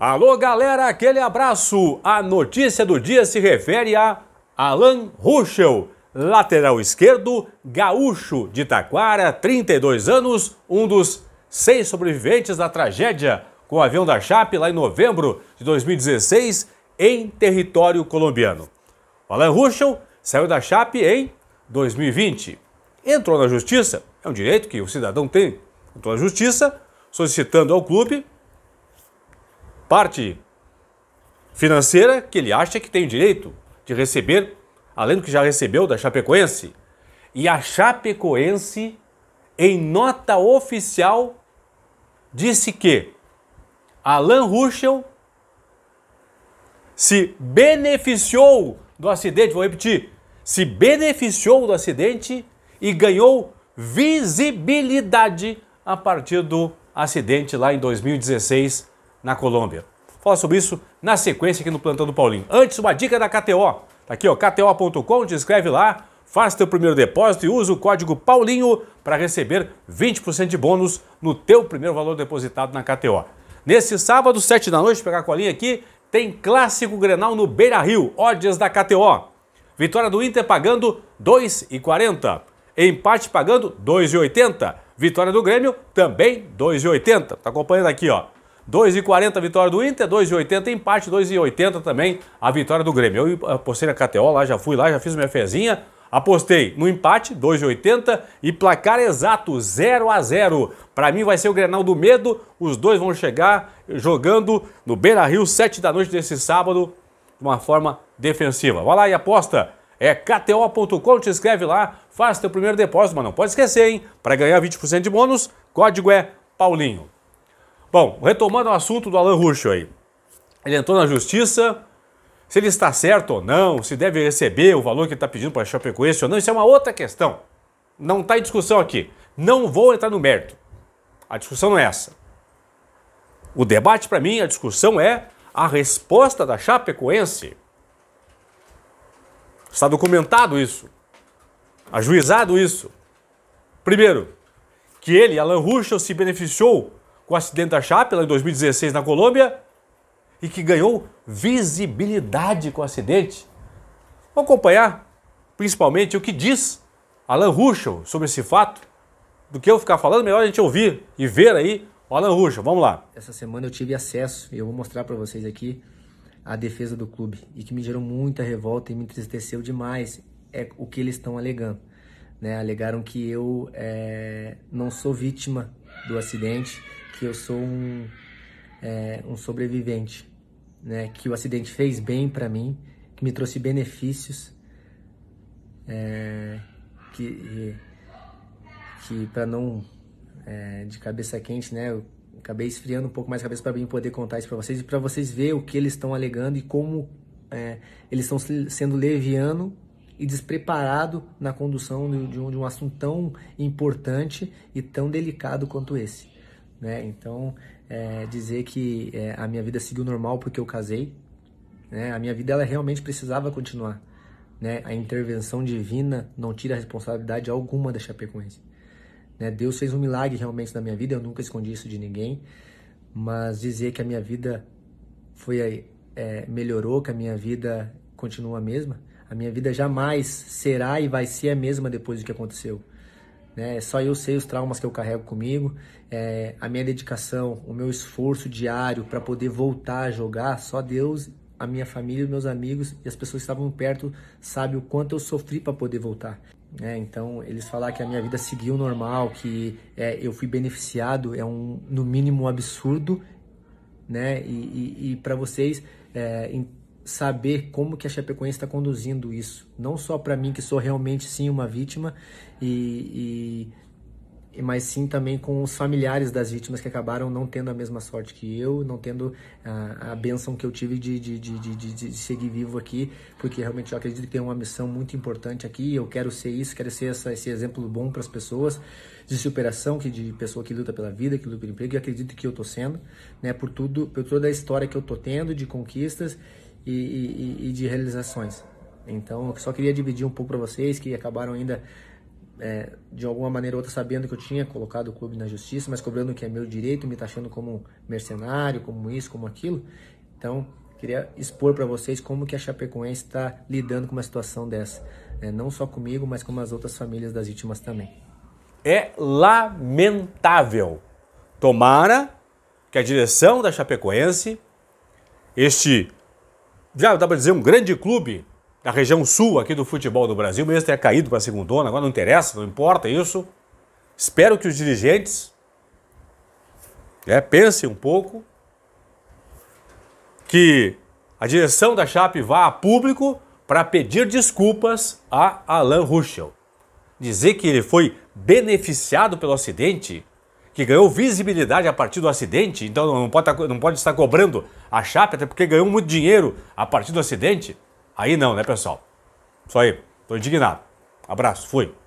Alô, galera, aquele abraço. A notícia do dia se refere a Alan Ruschel, lateral esquerdo, gaúcho de Taquara, 32 anos, um dos seis sobreviventes da tragédia com o avião da Chape lá em novembro de 2016 em território colombiano. O Alan Ruschel saiu da Chape em 2020. Entrou na justiça, é um direito que o cidadão tem. Entrou na justiça solicitando ao clube parte financeira que ele acha que tem o direito de receber, além do que já recebeu da Chapecoense. E a Chapecoense, em nota oficial, disse que Alan Ruschel se beneficiou do acidente, vou repetir, se beneficiou do acidente e ganhou visibilidade a partir do acidente lá em 2016 na Colômbia. Fala sobre isso na sequência aqui no Plantão do Paulinho. Antes, uma dica da KTO. Tá aqui, ó, kto.com, te inscreve lá, faz teu primeiro depósito e usa o código PAULINHO para receber 20% de bônus no teu primeiro valor depositado na KTO. Nesse sábado, 7 da noite, pegar a colinha aqui, tem clássico Grenal no Beira-Rio, ódias da KTO. Vitória do Inter pagando 2,40. Empate pagando 2,80. Vitória do Grêmio também 2,80. Tá acompanhando aqui, ó. 2,40 a vitória do Inter, 2,80 empate, 2,80 também a vitória do Grêmio. Eu apostei na KTO lá, já fui lá, já fiz minha fezinha. Apostei no empate, 2,80 e placar exato, 0 a 0 Para mim vai ser o Grenal do Medo. Os dois vão chegar jogando no Beira Rio, 7 da noite desse sábado, de uma forma defensiva. Vai lá e aposta. É kto.com, te inscreve lá, faz teu primeiro depósito, mas não pode esquecer, hein? Para ganhar 20% de bônus, código é Paulinho. Bom, retomando o assunto do Alan Ruschel aí. Ele entrou na justiça, se ele está certo ou não, se deve receber o valor que ele está pedindo para a Chapecoense ou não, isso é uma outra questão. Não está em discussão aqui. Não vou entrar no mérito. A discussão não é essa. O debate para mim, a discussão é a resposta da Chapecoense. Está documentado isso. Ajuizado isso. Primeiro, que ele, Alan Ruschel, se beneficiou com o acidente da Chape, em 2016, na Colômbia, e que ganhou visibilidade com o acidente. Vamos acompanhar, principalmente, o que diz Alan Ruschel sobre esse fato. Do que eu ficar falando, melhor a gente ouvir e ver aí o Alan Ruschel. Vamos lá. Essa semana eu tive acesso, e eu vou mostrar para vocês aqui, a defesa do clube, e que me gerou muita revolta e me entristeceu demais, é o que eles estão alegando. Né? Alegaram que eu é, não sou vítima do acidente, que eu sou um, é, um sobrevivente, né? Que o acidente fez bem para mim, que me trouxe benefícios, é, que que para não é, de cabeça quente, né? Eu acabei esfriando um pouco mais a cabeça para mim poder contar isso para vocês e para vocês ver o que eles estão alegando e como é, eles estão sendo leviano e despreparado na condução de um, de um assunto tão importante e tão delicado quanto esse. Né? Então, é, dizer que é, a minha vida seguiu normal porque eu casei, né? a minha vida ela realmente precisava continuar. Né? A intervenção divina não tira responsabilidade alguma da Chapecoense. Né? Deus fez um milagre realmente na minha vida, eu nunca escondi isso de ninguém, mas dizer que a minha vida foi é, melhorou, que a minha vida continua a mesma, a minha vida jamais será e vai ser a mesma depois do que aconteceu. Né? É só eu sei os traumas que eu carrego comigo, é, a minha dedicação, o meu esforço diário para poder voltar a jogar. Só Deus, a minha família, meus amigos e as pessoas que estavam perto sabem o quanto eu sofri para poder voltar. É, então, eles falar que a minha vida seguiu normal, que é, eu fui beneficiado, é um, no mínimo, um absurdo, né? E, e, e para vocês é, saber como que a Chapecoense está conduzindo isso. Não só para mim, que sou realmente sim uma vítima, e, e, mas sim também com os familiares das vítimas que acabaram não tendo a mesma sorte que eu, não tendo a, a benção que eu tive de, de, de, de, seguir vivo aqui, porque realmente eu acredito que tem uma missão muito importante aqui, eu quero ser isso, quero ser essa, esse exemplo bom para as pessoas, de superação, que de pessoa que luta pela vida, que luta pelo emprego, e acredito que eu estou sendo, né, por, tudo, por toda a história que eu estou tendo, de conquistas, e, e, e de realizações. Então, eu só queria dividir um pouco para vocês que acabaram ainda, é, de alguma maneira ou outra, sabendo que eu tinha colocado o clube na justiça, mas cobrando que é meu direito, me taxando como mercenário, como isso, como aquilo. Então, queria expor para vocês como que a Chapecoense está lidando com uma situação dessa. É, não só comigo, mas com as outras famílias das vítimas também. É lamentável. Tomara que a direção da Chapecoense, este já dá para dizer, um grande clube da região sul aqui do futebol do Brasil, mesmo tenha caído para a segundona, agora não interessa, não importa isso. Espero que os dirigentes né, pensem um pouco, que a direção da Chape vá a público para pedir desculpas a Alan Ruschel. Dizer que ele foi beneficiado pelo acidente que ganhou visibilidade a partir do acidente, então não pode, tá, não pode estar cobrando a Chape, até porque ganhou muito dinheiro a partir do acidente. Aí não, né, pessoal? Isso aí, estou indignado. Abraço, fui.